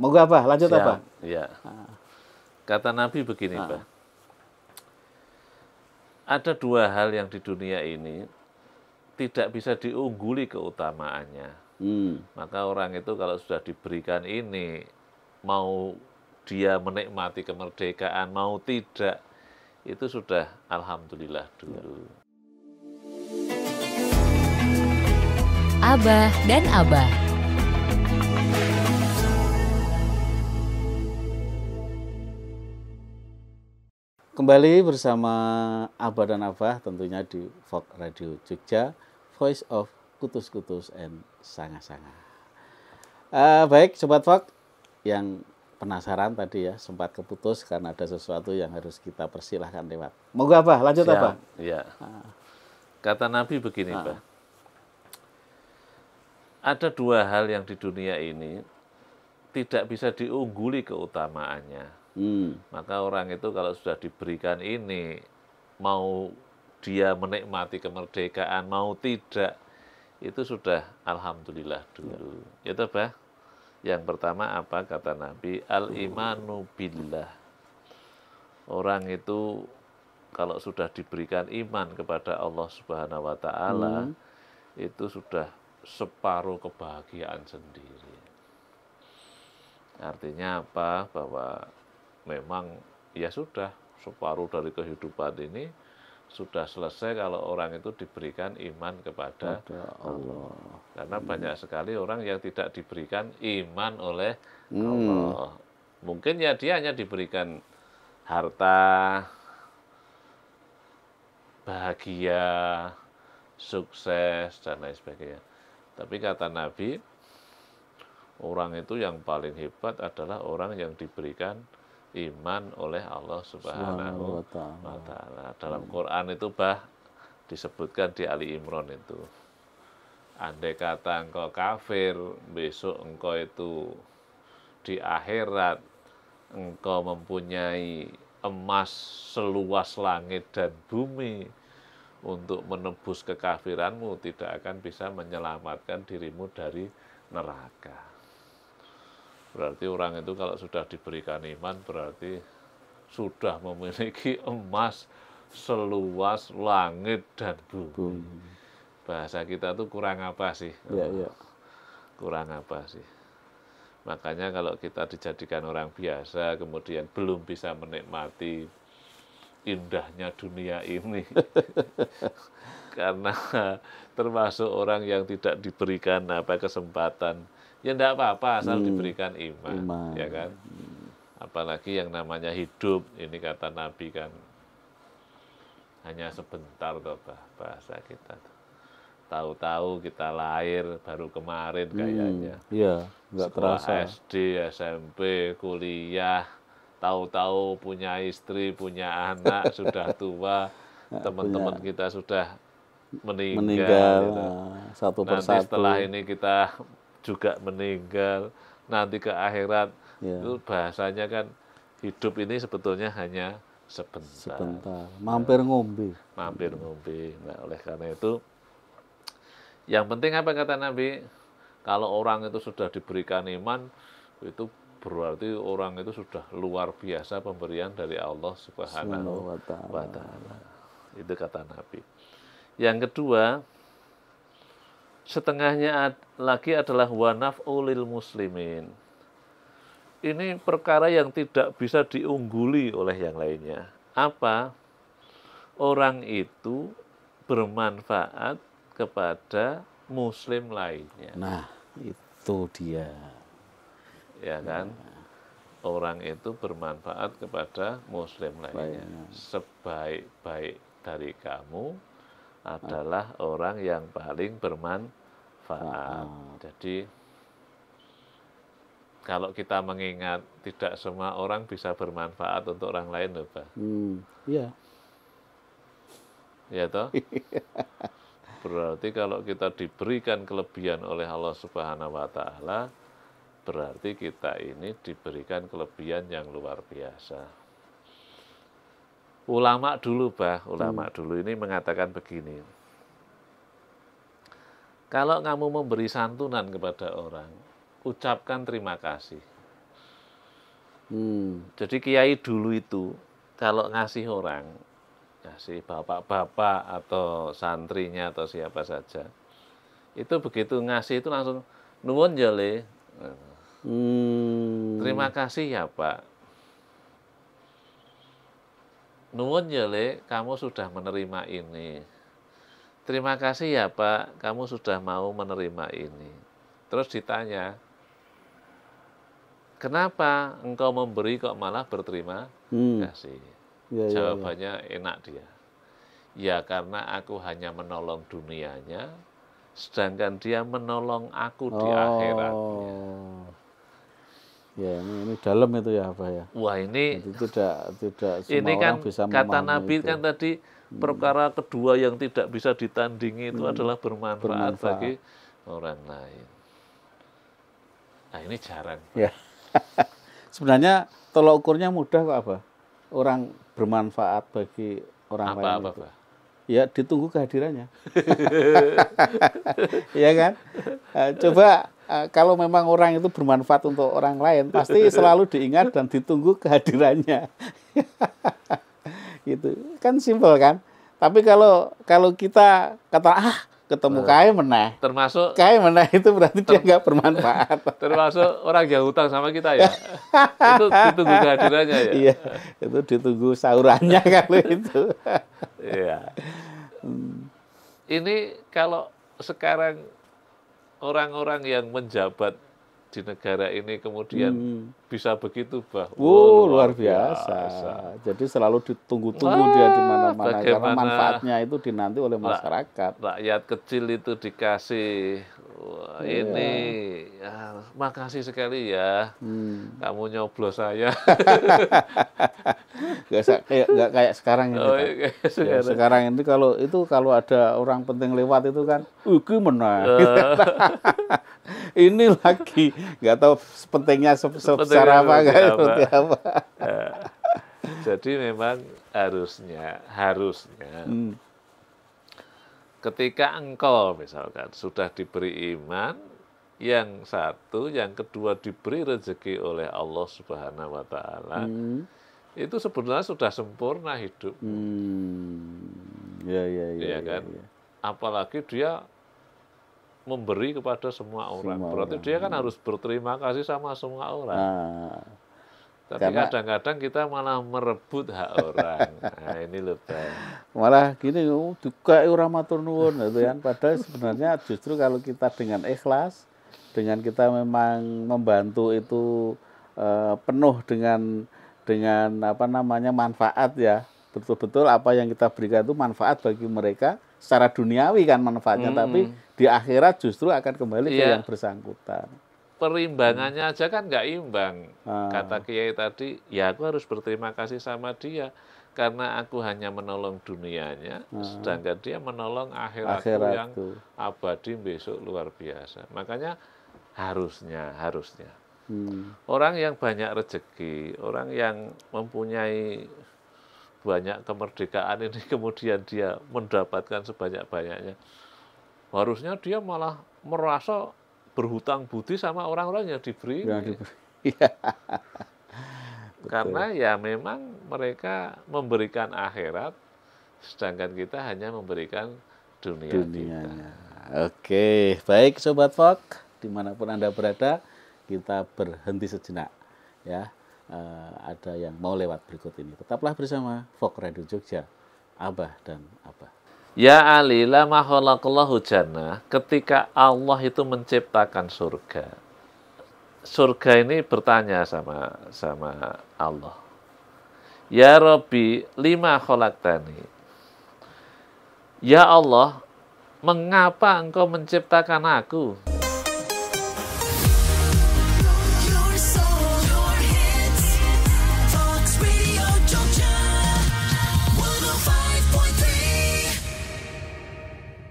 Moga apa? Lanjut Siap. apa? Ya. Kata Nabi begini, ah. Pak. Ada dua hal yang di dunia ini tidak bisa diungguli keutamaannya. Hmm. Maka orang itu kalau sudah diberikan ini, mau dia menikmati kemerdekaan, mau tidak, itu sudah alhamdulillah dulu. Abah dan Abah. Kembali bersama Abah dan Abah tentunya di Folk Radio Jogja, Voice of Kutus-Kutus and Sanga-Sanga. Uh, baik, Sobat Folk yang penasaran tadi ya, sempat keputus karena ada sesuatu yang harus kita persilahkan lewat. Moga Abah, lanjut Siap, Abah. Ya. Kata Nabi begini, uh. Ada dua hal yang di dunia ini tidak bisa diungguli keutamaannya hmm. maka orang itu kalau sudah diberikan ini mau dia menikmati kemerdekaan mau tidak itu sudah alhamdulillah dulu ya, Itu bah yang pertama apa kata Nabi al imanu billah orang itu kalau sudah diberikan iman kepada Allah Subhanahu wa taala hmm. itu sudah separuh kebahagiaan sendiri. Artinya apa? Bahwa memang ya sudah separuh dari kehidupan ini sudah selesai kalau orang itu diberikan iman kepada Pada Allah. Karena hmm. banyak sekali orang yang tidak diberikan iman oleh hmm. Allah. Mungkin ya dia hanya diberikan harta, bahagia, sukses dan lain sebagainya. Tapi kata Nabi, orang itu yang paling hebat adalah orang yang diberikan iman oleh Allah Subhanahu wa taala. Dalam Quran itu bah disebutkan di Ali Imran itu. Andai kata engkau kafir, besok engkau itu di akhirat engkau mempunyai emas seluas langit dan bumi untuk menebus kekafiranmu tidak akan bisa menyelamatkan dirimu dari neraka. Berarti orang itu kalau sudah diberikan iman berarti sudah memiliki emas seluas langit dan bumi. bumi. Bahasa kita tuh kurang apa sih? Ya, ya. Kurang apa sih? Makanya kalau kita dijadikan orang biasa kemudian belum bisa menikmati indahnya dunia ini. Karena termasuk orang yang tidak diberikan apa kesempatan ya enggak apa-apa asal hmm. diberikan iman, iman, ya kan. Apalagi yang namanya hidup ini kata Nabi kan hanya sebentar toh bahasa kita. Tahu-tahu kita lahir baru kemarin hmm, kayaknya. Hmm, iya, nggak terasa. SD, SMP, kuliah, tahu-tahu punya istri, punya anak, sudah tua, teman-teman kita sudah meninggal, meninggal gitu. satu persatu. Nanti setelah ini kita juga meninggal, nanti ke akhirat. Ya. Itu bahasanya kan hidup ini sebetulnya hanya sebentar. Sebentar. Mampir ya. ngombe. Mampir ngombe. Nah, oleh karena itu yang penting apa kata Nabi? Kalau orang itu sudah diberikan iman, itu berarti orang itu sudah luar biasa pemberian dari Allah Subhanahu wa taala. Itu kata Nabi. Yang kedua, setengahnya lagi adalah wanaf ulil muslimin. Ini perkara yang tidak bisa diungguli oleh yang lainnya. Apa? Orang itu bermanfaat kepada muslim lainnya. Nah, itu dia. Ya kan? Nah. Orang itu bermanfaat kepada muslim lainnya. Baik. Sebaik-baik dari kamu adalah orang yang paling bermanfaat manfaat. Jadi kalau kita mengingat tidak semua orang bisa bermanfaat untuk orang lain loh, Pak. Hmm, iya. Ya toh? berarti kalau kita diberikan kelebihan oleh Allah Subhanahu wa taala, berarti kita ini diberikan kelebihan yang luar biasa. Ulama dulu, Bah, ulama hmm. dulu ini mengatakan begini. Kalau kamu memberi santunan kepada orang, ucapkan terima kasih. Hmm. Jadi kiai dulu itu kalau ngasih orang, ngasih bapak-bapak atau santrinya atau siapa saja, itu begitu ngasih itu langsung nuwun jale. Ya, hmm. Terima kasih ya Pak. Nuwun jale, ya, kamu sudah menerima ini terima kasih ya Pak, kamu sudah mau menerima ini. Terus ditanya, kenapa engkau memberi kok malah berterima hmm. kasih? Ya, Jawabannya ya, ya. enak dia. Ya karena aku hanya menolong dunianya, sedangkan dia menolong aku di oh. akhiratnya. Ya, ini, ini dalam itu ya apa ya. Wah, ini Jadi tidak tidak semua ini kan orang bisa kata Nabi itu. Ya. kan tadi hmm. perkara kedua yang tidak bisa ditandingi itu hmm. adalah bermanfaat, bermanfaat bagi orang lain. Nah, ini jarang. Ya. Sebenarnya tolak ukurnya mudah kok apa? Orang bermanfaat bagi orang apa, lain. Apa, apa, Ya, ditunggu kehadirannya. Iya kan? Eh, coba Eh, kalau memang orang itu bermanfaat untuk orang lain pasti selalu diingat dan ditunggu kehadirannya gitu kan simpel kan tapi kalau kalau kita kata ah ketemu eh, kaya meneh termasuk kaya meneh itu berarti dia nggak bermanfaat termasuk orang yang hutang sama kita ya itu ditunggu kehadirannya ya iya itu ditunggu sahurannya kalau itu iya hmm. ini kalau sekarang orang-orang yang menjabat di negara ini kemudian hmm. bisa begitu bah. oh, luar, luar biasa. biasa. Jadi selalu ditunggu-tunggu dia di mana-mana karena manfaatnya itu dinanti oleh masyarakat. Rakyat kecil itu dikasih Wah, oh, ini ya, makasih sekali ya hmm. kamu nyoblos saya. gak, kayak, gak kayak sekarang ini. Oh, kan. kayak iya, sekarang. Ya, sekarang ini kalau itu kalau ada orang penting lewat itu kan, uki uh, menang. Uh. ini lagi nggak tahu pentingnya se secara apa, seperti apa. Ya. Jadi memang harusnya harusnya. Hmm Ketika engkau misalkan sudah diberi iman, yang satu, yang kedua diberi rezeki oleh Allah Subhanahu wa taala. Hmm. Itu sebenarnya sudah sempurna hidup. Hmm. Ya ya ya. Iya ya, kan? Ya, ya. Apalagi dia memberi kepada semua orang. Semua Berarti orang. dia kan harus berterima kasih sama semua orang. Ah. Tapi kadang-kadang kita malah merebut hak orang. Nah, ini lebay. Malah gini, oh, juga ya orang matur nuwun gitu kan. Padahal sebenarnya justru kalau kita dengan ikhlas, dengan kita memang membantu itu uh, penuh dengan dengan apa namanya manfaat ya. Betul-betul apa yang kita berikan itu manfaat bagi mereka secara duniawi kan manfaatnya, hmm. tapi di akhirat justru akan kembali yeah. ke iya. yang bersangkutan perimbangannya aja kan nggak imbang. Ah. Kata Kiai tadi, ya aku harus berterima kasih sama dia karena aku hanya menolong dunianya, ah. sedangkan dia menolong akhiratku, akhiratku yang abadi besok luar biasa. Makanya harusnya, harusnya. Hmm. Orang yang banyak rezeki, orang yang mempunyai banyak kemerdekaan ini kemudian dia mendapatkan sebanyak-banyaknya. Harusnya dia malah merasa berhutang budi sama orang-orang yang diberi. Yang diberi. Iya. Karena ya memang mereka memberikan akhirat, sedangkan kita hanya memberikan dunia. dunianya Kita. Oke, baik Sobat Fok, dimanapun Anda berada, kita berhenti sejenak. Ya, eh, ada yang mau lewat berikut ini. Tetaplah bersama Fok Radio Jogja, Abah dan Abah. Ya Ali, lama khalaqallahu jannah, ketika Allah itu menciptakan surga. Surga ini bertanya sama sama Allah. Ya Rabbi, lima khalaqtani. Ya Allah, mengapa engkau menciptakan aku?